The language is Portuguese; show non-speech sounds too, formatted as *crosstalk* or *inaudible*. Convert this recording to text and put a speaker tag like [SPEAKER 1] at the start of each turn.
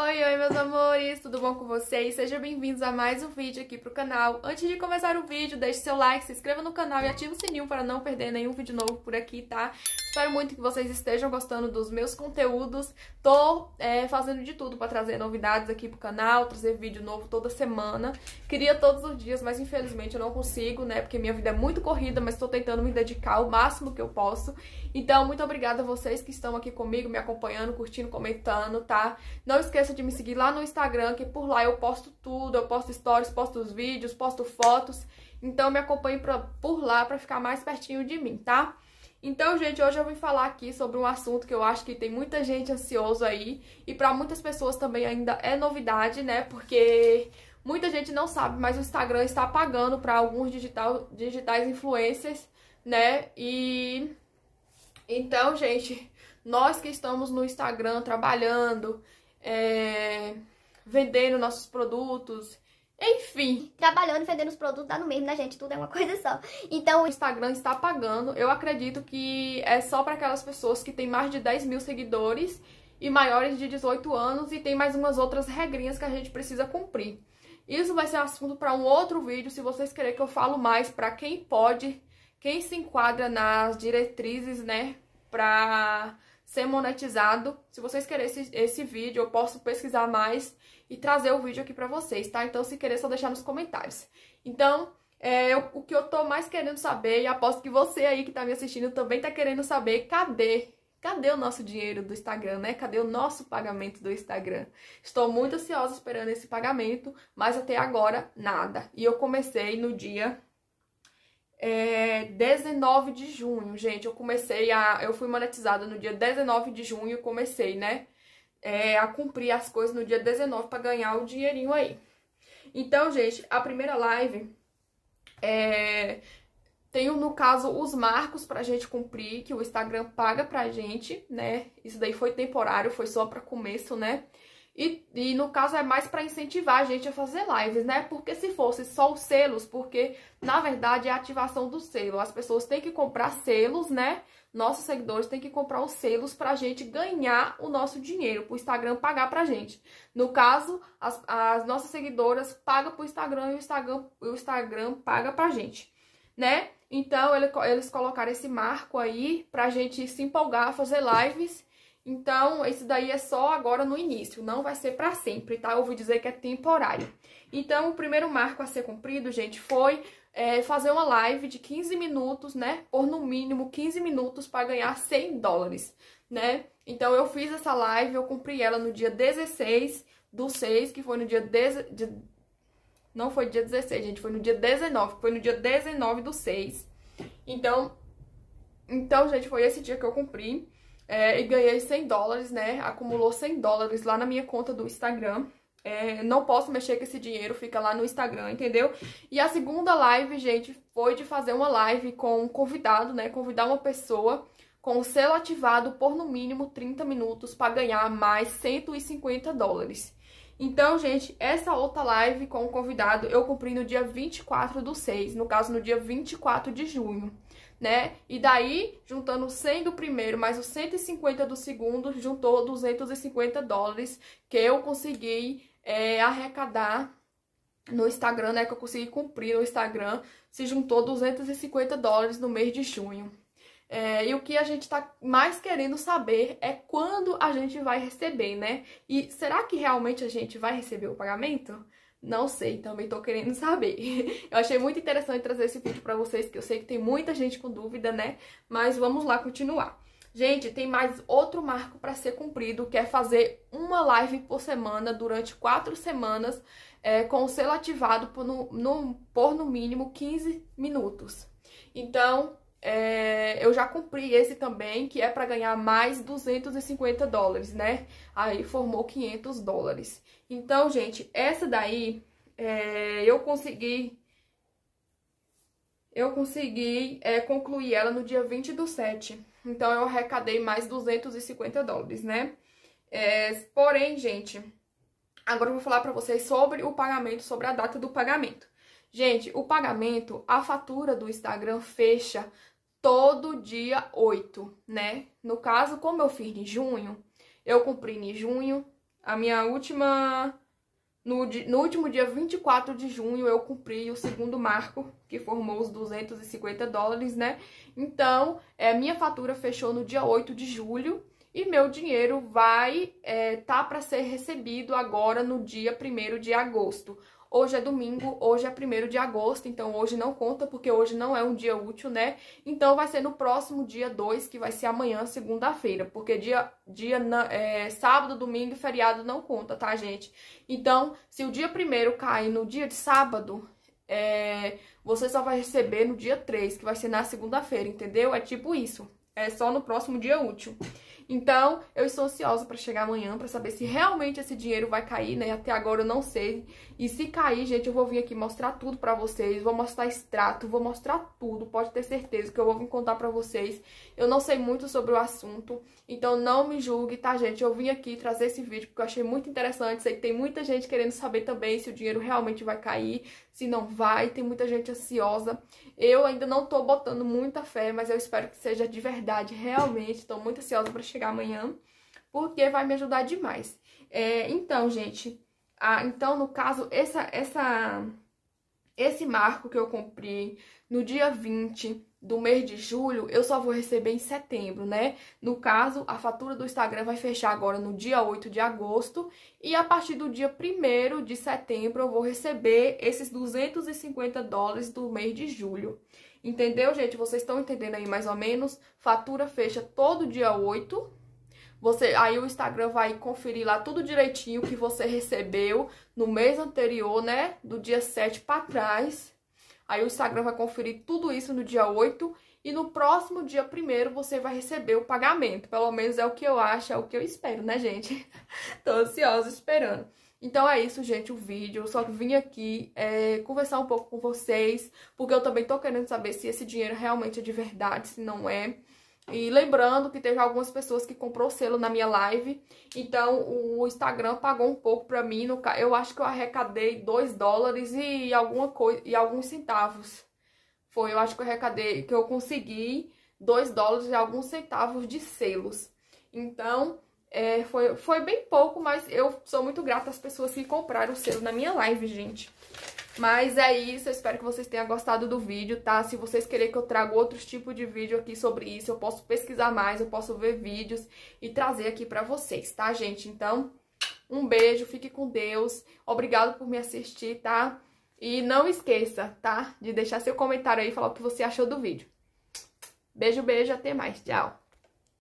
[SPEAKER 1] Oi, oi meus amores, tudo bom com vocês? Sejam bem-vindos a mais um vídeo aqui pro canal. Antes de começar o vídeo, deixe seu like, se inscreva no canal e ative o sininho para não perder nenhum vídeo novo por aqui, tá? Espero muito que vocês estejam gostando dos meus conteúdos. Tô é, fazendo de tudo para trazer novidades aqui pro canal, trazer vídeo novo toda semana. Queria todos os dias, mas infelizmente eu não consigo, né? Porque minha vida é muito corrida, mas tô tentando me dedicar o máximo que eu posso. Então, muito obrigada a vocês que estão aqui comigo, me acompanhando, curtindo, comentando, tá? Não esqueça de me seguir lá no Instagram, que por lá eu posto tudo, eu posto stories, posto os vídeos, posto fotos. Então me acompanhe pra, por lá para ficar mais pertinho de mim, tá? Então, gente, hoje eu vim falar aqui sobre um assunto que eu acho que tem muita gente ansioso aí e para muitas pessoas também ainda é novidade, né? Porque muita gente não sabe, mas o Instagram está pagando para alguns digital, digitais influencers, né? E então, gente, nós que estamos no Instagram trabalhando, é... vendendo nossos produtos, enfim. Trabalhando, e vendendo os produtos, dá no mesmo, né, gente? Tudo é uma *laughs* coisa só. Então, o Instagram está pagando. Eu acredito que é só para aquelas pessoas que têm mais de 10 mil seguidores e maiores de 18 anos e tem mais umas outras regrinhas que a gente precisa cumprir. Isso vai ser assunto para um outro vídeo, se vocês querem que eu falo mais para quem pode, quem se enquadra nas diretrizes, né, para ser monetizado. Se vocês querem esse, esse vídeo, eu posso pesquisar mais e trazer o vídeo aqui pra vocês, tá? Então, se querer, só deixar nos comentários. Então, é, eu, o que eu tô mais querendo saber, e aposto que você aí que tá me assistindo também tá querendo saber, cadê? Cadê o nosso dinheiro do Instagram, né? Cadê o nosso pagamento do Instagram? Estou muito ansiosa esperando esse pagamento, mas até agora nada. E eu comecei no dia é, 19 de junho, gente. Eu comecei a. Eu fui monetizada no dia 19 de junho, comecei, né? É, a cumprir as coisas no dia 19 para ganhar o dinheirinho aí. Então, gente, a primeira live é, tem, no caso, os marcos pra gente cumprir, que o Instagram paga pra gente, né? Isso daí foi temporário, foi só pra começo, né? E, e, no caso é mais para incentivar a gente a fazer lives, né? Porque se fosse só os selos, porque na verdade é a ativação do selo. As pessoas têm que comprar selos, né? Nossos seguidores têm que comprar os selos para a gente ganhar o nosso dinheiro, para o Instagram pagar para a gente. No caso, as, as nossas seguidoras pagam para o Instagram e o Instagram, paga para a gente, né? Então, ele, eles colocaram esse marco aí para a gente se empolgar a fazer lives então, isso daí é só agora no início, não vai ser para sempre, tá? Eu ouvi dizer que é temporário. Então, o primeiro marco a ser cumprido, gente, foi é, fazer uma live de 15 minutos, né? Por no mínimo 15 minutos para ganhar 100 dólares, né? Então, eu fiz essa live, eu cumpri ela no dia 16 do 6, que foi no dia... Deze... De... Não foi dia 16, gente, foi no dia 19, foi no dia 19 do 6. Então, então, gente, foi esse dia que eu cumpri. É, e ganhei 100 dólares, né? Acumulou 100 dólares lá na minha conta do Instagram. É, não posso mexer com esse dinheiro, fica lá no Instagram, entendeu? E a segunda live, gente, foi de fazer uma live com um convidado, né? Convidar uma pessoa com o selo ativado por no mínimo 30 minutos para ganhar mais 150 dólares. Então, gente, essa outra live com o convidado eu cumpri no dia 24 do 6, no caso, no dia 24 de junho, né? E daí, juntando 100 do primeiro mais os 150 do segundo, juntou 250 dólares que eu consegui é, arrecadar no Instagram, né, que eu consegui cumprir no Instagram, se juntou 250 dólares no mês de junho. É, e o que a gente está mais querendo saber é quando a gente vai receber, né? E será que realmente a gente vai receber o pagamento? Não sei, também estou querendo *laughs* saber. Eu achei muito interessante trazer esse vídeo para vocês, que eu sei que tem muita gente com dúvida, né? Mas vamos lá continuar. Gente, tem mais outro marco para ser cumprido, que é fazer uma live por semana durante quatro semanas é, com o selo ativado por no, no, por no mínimo 15 minutos. Então, é, eu já cumpri esse também, que é para ganhar mais 250 dólares, né? Aí formou 500 dólares. Então, gente, essa daí é, eu consegui... Eu consegui é, concluir ela no dia 20 do 7. Então, eu arrecadei mais 250 dólares, né? É, porém, gente, agora eu vou falar para vocês sobre o pagamento, sobre a data do pagamento. Gente, o pagamento, a fatura do Instagram fecha todo dia 8, né? No caso, como eu fiz em junho, eu cumpri em junho, a minha última. No, no último dia 24 de junho, eu cumpri o segundo marco, que formou os 250 dólares, né? Então, é, minha fatura fechou no dia 8 de julho e meu dinheiro vai é, tá para ser recebido agora no dia 1 de agosto. Hoje é domingo, hoje é 1 de agosto, então hoje não conta porque hoje não é um dia útil, né? Então vai ser no próximo dia 2, que vai ser amanhã, segunda-feira, porque dia, dia é, sábado, domingo e feriado não conta, tá, gente? Então, se o dia 1 cair no dia de sábado, é, você só vai receber no dia 3, que vai ser na segunda-feira, entendeu? É tipo isso. É só no próximo dia útil. Então, eu estou ansiosa para chegar amanhã para saber se realmente esse dinheiro vai cair, né? Até agora eu não sei. E se cair, gente, eu vou vir aqui mostrar tudo para vocês, vou mostrar extrato, vou mostrar tudo. Pode ter certeza que eu vou vir contar para vocês. Eu não sei muito sobre o assunto, então não me julgue, tá, gente? Eu vim aqui trazer esse vídeo porque eu achei muito interessante, sei que tem muita gente querendo saber também se o dinheiro realmente vai cair, se não vai, tem muita gente ansiosa. Eu ainda não tô botando muita fé, mas eu espero que seja de verdade, realmente. Tô muito ansiosa para chegar chegar amanhã, porque vai me ajudar demais. É, então, gente, a, então no caso, essa, essa, esse marco que eu comprei no dia 20 do mês de julho, eu só vou receber em setembro, né? No caso, a fatura do Instagram vai fechar agora no dia 8 de agosto e a partir do dia 1 de setembro eu vou receber esses 250 dólares do mês de julho. Entendeu, gente? Vocês estão entendendo aí mais ou menos? Fatura fecha todo dia 8. Você, aí o Instagram vai conferir lá tudo direitinho que você recebeu no mês anterior, né? Do dia 7 para trás. Aí o Instagram vai conferir tudo isso no dia 8 e no próximo dia primeiro você vai receber o pagamento. Pelo menos é o que eu acho, é o que eu espero, né, gente? *laughs* Tô ansiosa esperando. Então é isso, gente, o vídeo. Eu só vim aqui é, conversar um pouco com vocês, porque eu também tô querendo saber se esse dinheiro realmente é de verdade, se não é. E lembrando que teve algumas pessoas que comprou selo na minha live, então o Instagram pagou um pouco pra mim, no, eu acho que eu arrecadei 2 dólares e, alguma coisa, e alguns centavos. Foi, eu acho que eu arrecadei, que eu consegui 2 dólares e alguns centavos de selos. Então, é, foi, foi bem pouco, mas eu sou muito grata às pessoas que compraram o selo na minha live, gente. Mas é isso, eu espero que vocês tenham gostado do vídeo, tá? Se vocês querem que eu traga outros tipos de vídeo aqui sobre isso, eu posso pesquisar mais, eu posso ver vídeos e trazer aqui pra vocês, tá, gente? Então, um beijo, fique com Deus, obrigado por me assistir, tá? E não esqueça, tá? De deixar seu comentário aí e falar o que você achou do vídeo. Beijo, beijo, até mais, tchau!